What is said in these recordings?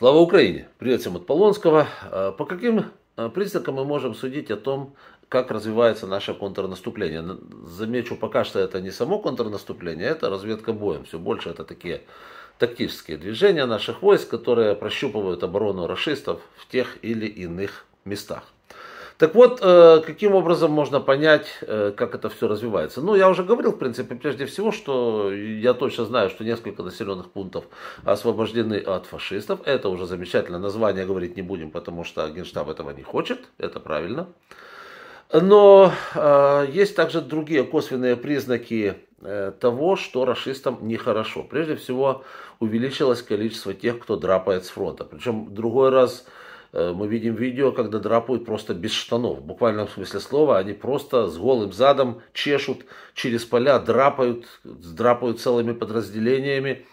Слава Украине! Привет всем от Полонского. Э, по каким э, признакам мы можем судить о том, как развивается наше контрнаступление? Замечу, пока что это не само контрнаступление, а это разведка боем. Все больше это такие тактические движения наших войск, которые прощупывают оборону расистов в тех или иных местах. Так вот, э, каким образом можно понять, э, как это все развивается? Ну, я уже говорил, в принципе, прежде всего, что я точно знаю, что несколько населенных пунктов освобождены от фашистов. Это уже замечательно. Название говорить не будем, потому что Генштаб этого не хочет. Это правильно. Но э, есть также другие косвенные признаки э, того, что расистам нехорошо. Прежде всего, увеличилось количество тех, кто драпает с фронта. Причем другой раз Э, мы видим видео, когда драпают просто без штанов. В буквальном смысле слова, они просто с голым задом чешут через поля, драпают, драпают целыми подразделениями.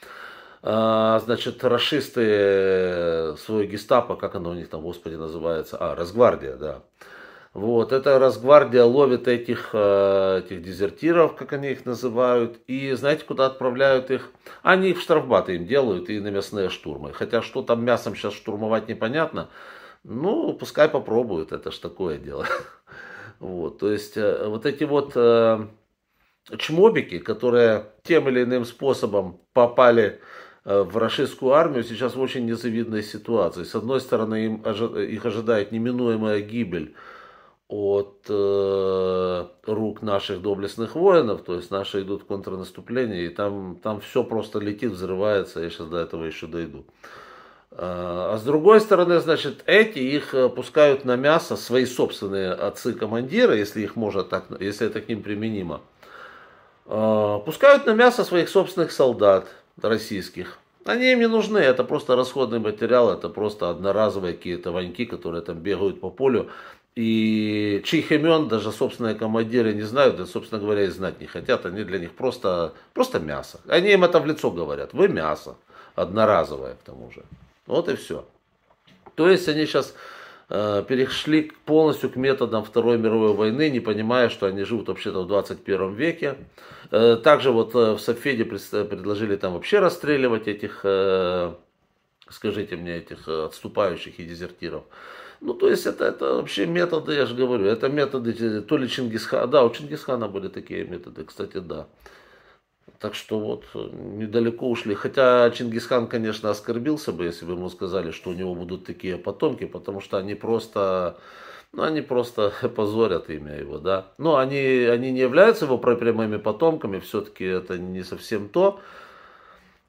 А, значит, расисты э, свой гестапо, как оно у них там, господи, называется? А, Росгвардия, да. Вот, эта разгвардия ловит этих, э, этих дезертиров, как они их называют, и знаете, куда отправляют их? Они их в штрафбаты им делают и на мясные штурмы. Хотя что там мясом сейчас штурмовать непонятно, ну, пускай попробуют, это ж такое дело. Вот, то есть, э, вот эти вот э, чмобики, которые тем или иным способом попали в российскую армию сейчас в очень незавидной ситуации. С одной стороны, им, их ожидает неминуемая гибель от э, рук наших доблестных воинов, то есть наши идут в контрнаступление, и там, там все просто летит, взрывается, я сейчас до этого еще дойду. А, а с другой стороны, значит, эти их э, пускают на мясо свои собственные отцы-командиры, если их можно так, если это к ним применимо. А, пускают на мясо своих собственных солдат российских. Они им не нужны, это просто расходный материал, это просто одноразовые какие-то ваньки, которые там бегают по полю и чьих имен даже собственные командиры не знают, да, собственно говоря, и знать не хотят. Они для них просто, просто мясо. Они им это в лицо говорят. Вы мясо. Одноразовое, к тому же. Вот и все. То есть они сейчас э, перешли полностью к методам Второй мировой войны, не понимая, что они живут вообще-то в 21 веке. Э, также вот э, в Софеде предложили там вообще расстреливать этих, э, скажите мне, этих э, отступающих и дезертиров. Ну, то есть это, это вообще методы, я же говорю, это методы то ли Чингисхана, да, у Чингисхана были такие методы, кстати, да. Так что вот недалеко ушли. Хотя Чингисхан, конечно, оскорбился бы, если бы ему сказали, что у него будут такие потомки, потому что они просто, ну, они просто позорят имя его, да. Но они, они не являются его прямыми потомками, все-таки это не совсем то.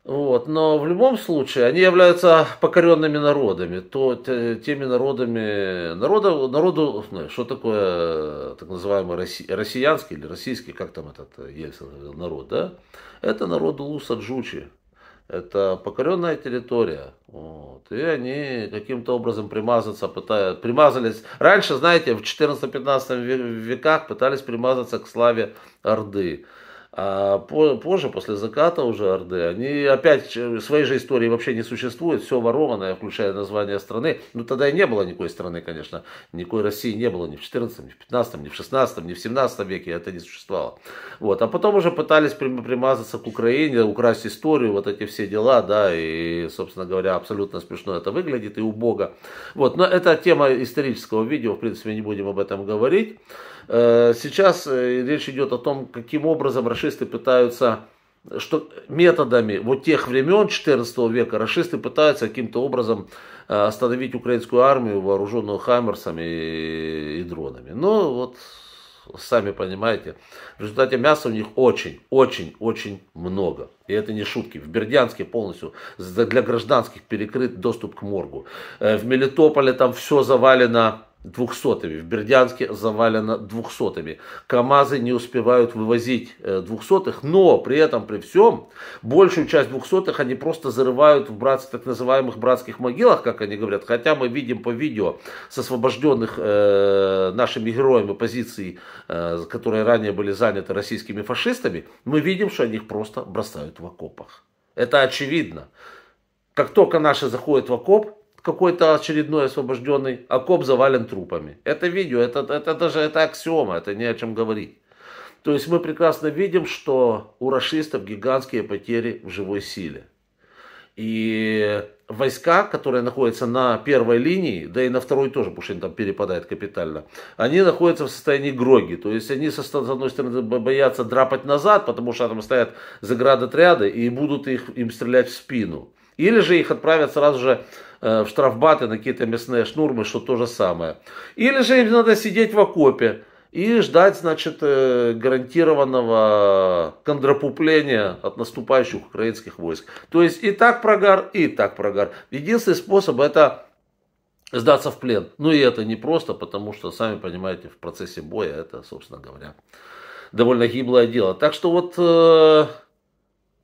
Вот. Но в любом случае они являются покоренными народами, то, теми народами, народу, народу что такое э, так называемый росси, россиянский или российский, как там этот есть народ, да? Это народ Улуса Джучи, это покоренная территория. Вот. И они каким-то образом примазаться пытаются, примазались. Раньше, знаете, в 14-15 веках пытались примазаться к славе Орды. А позже, после заката уже Орды, они опять, своей же истории вообще не существует, все ворованное, включая название страны. Ну, тогда и не было никакой страны, конечно, никакой России не было ни в 14, ни в 15, ни в 16, ни в 17 веке, это не существовало. Вот. А потом уже пытались примазаться к Украине, украсть историю, вот эти все дела, да, и, собственно говоря, абсолютно смешно это выглядит и убого. Вот. Но это тема исторического видео, в принципе, не будем об этом говорить. Э, сейчас э, речь идет о том, каким образом Рашид расисты пытаются что методами вот тех времен 14 века расисты пытаются каким-то образом э, остановить украинскую армию, вооруженную хаммерсами и, и дронами. Но ну, вот сами понимаете, в результате мяса у них очень, очень, очень много. И это не шутки. В Бердянске полностью для гражданских перекрыт доступ к моргу. Э, в Мелитополе там все завалено двухсотыми. В Бердянске завалено двухсотыми. КАМАЗы не успевают вывозить э, двухсотых, но при этом, при всем, большую часть двухсотых они просто зарывают в братс, так называемых братских могилах, как они говорят. Хотя мы видим по видео с освобожденных э, нашими героями позиций, э, которые ранее были заняты российскими фашистами, мы видим, что они их просто бросают в окопах. Это очевидно. Как только наши заходят в окоп, какой-то очередной освобожденный окоп а завален трупами. Это видео, это, это даже это аксиома, это не о чем говорить. То есть мы прекрасно видим, что у расистов гигантские потери в живой силе. И войска, которые находятся на первой линии, да и на второй тоже, потому что они там перепадают капитально, они находятся в состоянии гроги. То есть они, с одной стороны, боятся драпать назад, потому что там стоят заградотряды и будут их, им стрелять в спину. Или же их отправят сразу же э, в штрафбаты на какие-то мясные шнурмы, что то же самое. Или же им надо сидеть в окопе и ждать, значит, э, гарантированного контрапупления от наступающих украинских войск. То есть и так прогар, и так прогар. Единственный способ это сдаться в плен. Ну и это не просто, потому что, сами понимаете, в процессе боя это, собственно говоря, довольно гиблое дело. Так что вот э,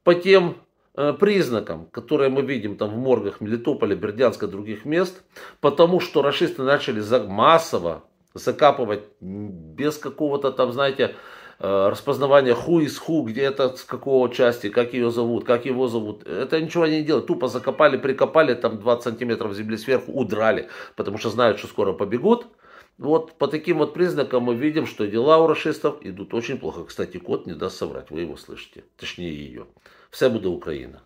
по тем Э, признакам, которые мы видим там в моргах Мелитополя, Бердянска, других мест, потому что расисты начали массово закапывать без какого-то там, знаете, э, распознавания ху из ху, где это, с какого части, как ее зовут, как его зовут. Это ничего не делают. Тупо закопали, прикопали, там 20 сантиметров земли сверху, удрали, потому что знают, что скоро побегут. Вот по таким вот признакам мы видим, что дела у расистов идут очень плохо. Кстати, кот не даст соврать, вы его слышите. Точнее ее. Все буде Украина.